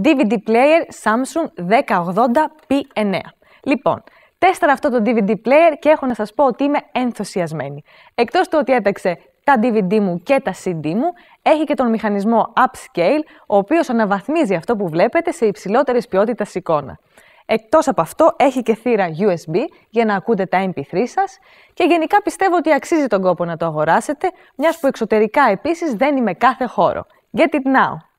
DVD player Samsung 1080p9. Λοιπόν, λοιπον τέσσερα αυτό το DVD player και έχω να σας πω ότι είμαι ενθουσιασμένη. Εκτός του ότι έπαιξε τα DVD μου και τα CD μου, έχει και τον μηχανισμό Upscale, ο οποίος αναβαθμίζει αυτό που βλέπετε σε υψηλότερης ποιότητας εικόνα. Εκτός από αυτό, έχει και θύρα USB για να ακούτε τα MP3 σας και γενικά πιστεύω ότι αξίζει τον κόπο να το αγοράσετε, μιας που εξωτερικά επίσης δεν είμαι κάθε χώρο. Get it now!